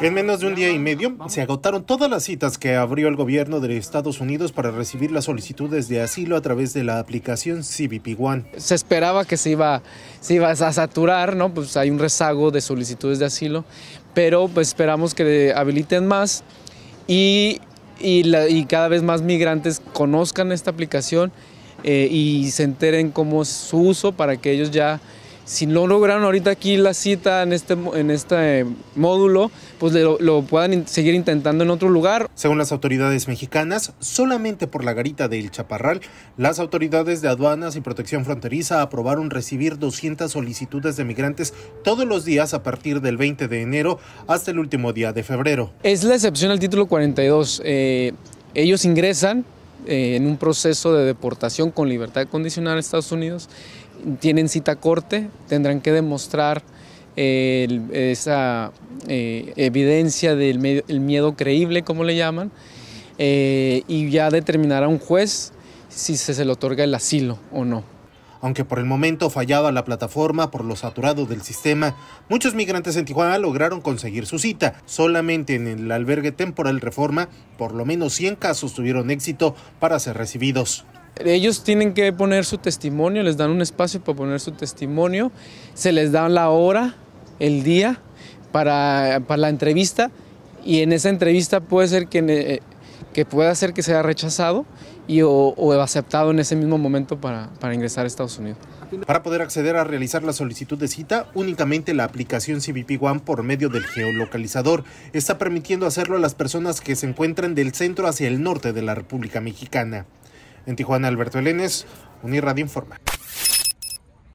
En menos de un día y medio se agotaron todas las citas que abrió el gobierno de Estados Unidos para recibir las solicitudes de asilo a través de la aplicación CBP One. Se esperaba que se iba, se iba a saturar, ¿no? Pues hay un rezago de solicitudes de asilo, pero pues esperamos que habiliten más y, cada vez más migrantes conozcan esta aplicación eh, y se enteren cómo es su uso para que ellos ya si no lograron ahorita aquí la cita en este, en este módulo, pues lo, puedan seguir intentando en otro lugar. Según las autoridades mexicanas, solamente por la garita del Chaparral, las autoridades de aduanas y protección fronteriza aprobaron recibir 200 solicitudes de migrantes todos los días a partir del 20 de enero hasta el último día de febrero. Es la excepción al título 42. Eh, ellos ingresan, eh, en un proceso de deportación con libertad condicional a Estados Unidos, tienen cita corte, tendrán que demostrar eh, esa eh, evidencia del miedo creíble, como le llaman, y ya determinará un juez si se, se le otorga el asilo o no. Aunque por el momento fallaba la plataforma por lo saturado del sistema, muchos migrantes en Tijuana lograron conseguir su cita. Solamente en el albergue temporal Reforma, por lo menos 100 casos tuvieron éxito para ser recibidos. Ellos tienen que poner su testimonio, les dan un espacio para poner su testimonio, se les da la hora, el día para, para la entrevista y en esa entrevista puede ser que eh, que pueda hacer que sea rechazado y o, aceptado en ese mismo momento para, para ingresar a Estados Unidos. Para poder acceder a realizar la solicitud de cita, únicamente la aplicación CBP One por medio del geolocalizador está permitiendo hacerlo a las personas que se encuentren del centro hacia el norte de la República Mexicana. En Tijuana, Alberto Elenes, Radio Informa.